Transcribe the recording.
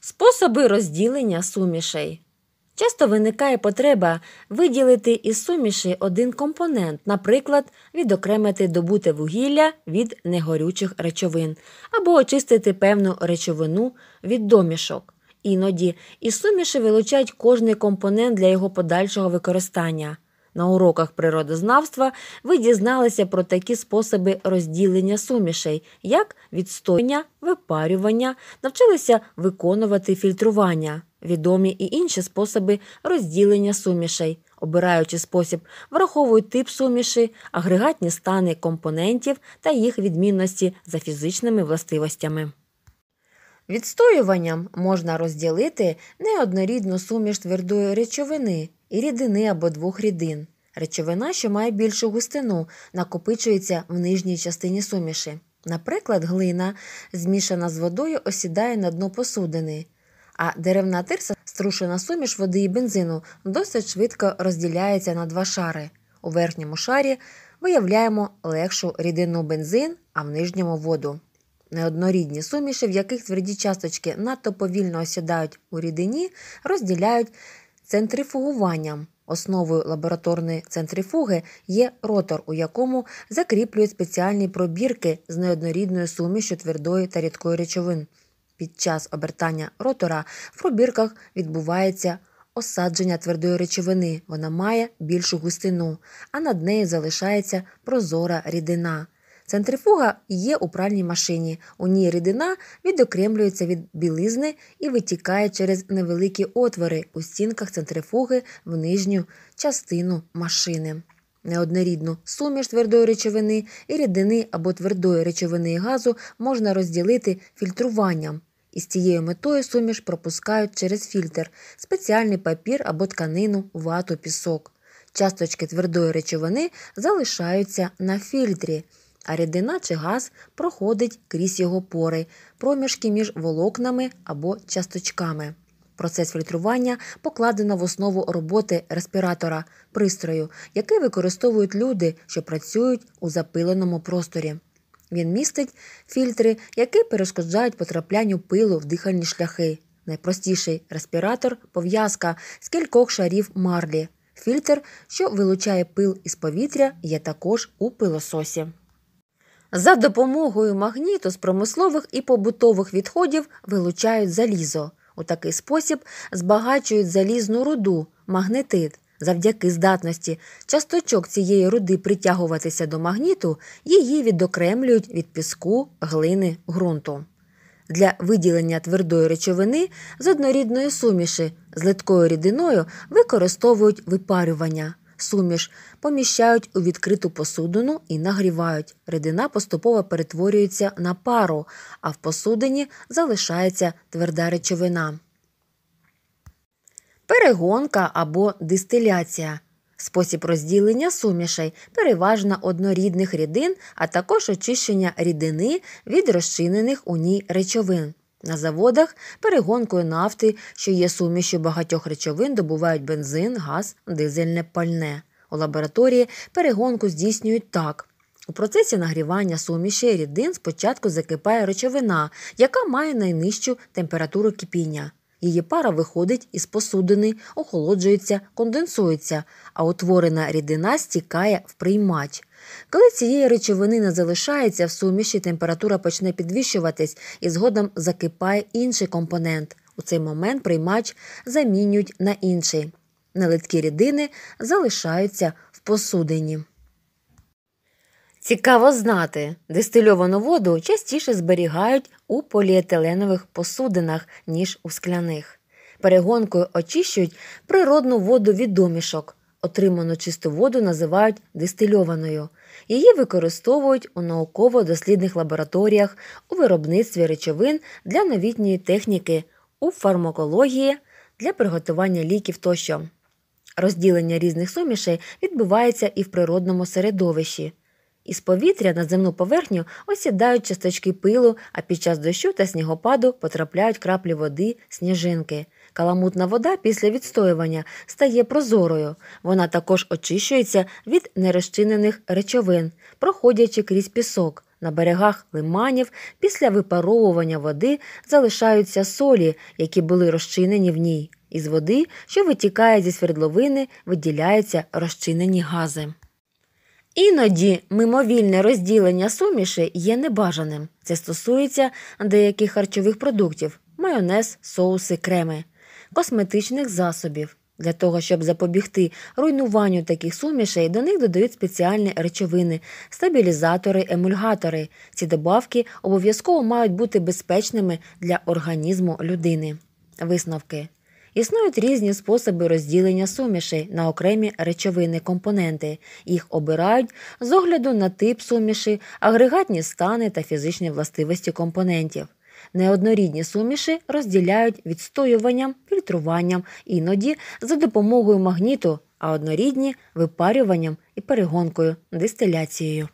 Способи розділення сумішей. Часто виникає потреба виділити із суміші один компонент, наприклад, відокремити добуте вугілля від негорючих речовин або очистити певну речовину від домішок. Іноді із суміші вилучають кожний компонент для його подальшого використання. На уроках природознавства ви дізналися про такі способи розділення сумішей, як відстоєння, випарювання, навчилися виконувати фільтрування, відомі і інші способи розділення сумішей. Обираючи спосіб, враховують тип суміші, агрегатні стани компонентів та їх відмінності за фізичними властивостями. Відстоюванням можна розділити неоднорідну суміш твердої речовини і рідини або двох рідин. Речовина, що має більшу густину, накопичується в нижній частині суміші. Наприклад, глина, змішана з водою, осідає на дно посудини, а деревна тирса, струшена суміш води і бензину, досить швидко розділяється на два шари. У верхньому шарі виявляємо легшу рідину бензин, а в нижньому воду. Неоднорідні суміші, в яких тверді часточки надто повільно осідають у рідині, розділяють центрифугуванням. Основою лабораторної центрифуги є ротор, у якому закріплюють спеціальні пробірки з неоднорідною сумішю твердої та рідкої речовин. Під час обертання ротора в пробірках відбувається осадження твердої речовини, вона має більшу густину, а над нею залишається прозора рідина. Центрифуга є у пральній машині. У ній рідина відокремлюється від білизни і витікає через невеликі отвори у стінках центрифуги в нижню частину машини. Неоднорідну суміш твердої речовини і рідини або твердої речовини і газу можна розділити фільтруванням. І з цією метою суміш пропускають через фільтр, спеціальний папір або тканину, вату, пісок. Часточки твердої речовини залишаються на фільтрі а рідина чи газ проходить крізь його пори, проміжки між волокнами або часточками. Процес фільтрування покладено в основу роботи респіратора, пристрою, який використовують люди, що працюють у запиленому просторі. Він містить фільтри, які перешкоджають потраплянню пилу в дихальні шляхи. Найпростіший респіратор пов'язка з кількох шарів марлі. Фільтр, що вилучає пил із повітря, є також у пилососі. За допомогою магніту з промислових і побутових відходів вилучають залізо. У такий спосіб збагачують залізну руду, магнетит. Завдяки здатності часточок цієї руди притягуватися до магніту, її відокремлюють від піску, глини, ґрунту. Для виділення твердої речовини з однорідної суміші з литкою рідиною використовують випарювання суміш поміщають у відкриту посудину і нагрівають. Рідина поступово перетворюється на пару, а в посудині залишається тверда речовина. Перегонка або дистиляція. Спосіб розділення сумішей переважно однорідних рідин, а також очищення рідини від розчинених у ній речовин. На заводах перегонкою нафти, що є сумішю багатьох речовин, добувають бензин, газ, дизельне пальне. У лабораторії перегонку здійснюють так. У процесі нагрівання суміші рідин спочатку закипає речовина, яка має найнижчу температуру кипіння. Її пара виходить із посудини, охолоджується, конденсується, а утворена рідина стікає в приймач. Коли цієї речовини не залишається в суміші, температура почне підвищуватись і згодом закипає інший компонент. У цей момент приймач замінюють на інший. Нелиткі рідини залишаються в посудині. Цікаво знати, дистильовану воду частіше зберігають у поліетиленових посудинах, ніж у скляних. Перегонкою очищують природну воду від домішок. Отриману чисту воду називають дистильованою. Її використовують у науково-дослідних лабораторіях, у виробництві речовин для новітньої техніки, у фармакології для приготування ліків тощо. Розділення різних сумішей відбувається і в природному середовищі. Із повітря на земну поверхню осідають часточки пилу, а під час дощу та снігопаду потрапляють краплі води, сніжинки. Каламутна вода після відстоювання стає прозорою. Вона також очищується від нерозчинених речовин, проходячи крізь пісок. На берегах лиманів після випаровування води залишаються солі, які були розчинені в ній. Із води, що витікає зі свердловини, виділяються розчинені гази. Іноді мимовільне розділення суміші є небажаним. Це стосується деяких харчових продуктів майонез, соуси, креми, косметичних засобів. Для того, щоб запобігти руйнуванню таких сумішей, до них додають спеціальні речовини, стабілізатори, емульгатори. Ці добавки обов'язково мають бути безпечними для організму людини. Висновки Існують різні способи розділення сумішей на окремі речовини компоненти. Їх обирають з огляду на тип суміші, агрегатні стани та фізичні властивості компонентів. Неоднорідні суміші розділяють відстоюванням, фільтруванням, іноді за допомогою магніту, а однорідні випарюванням і перегонкою дистиляцією.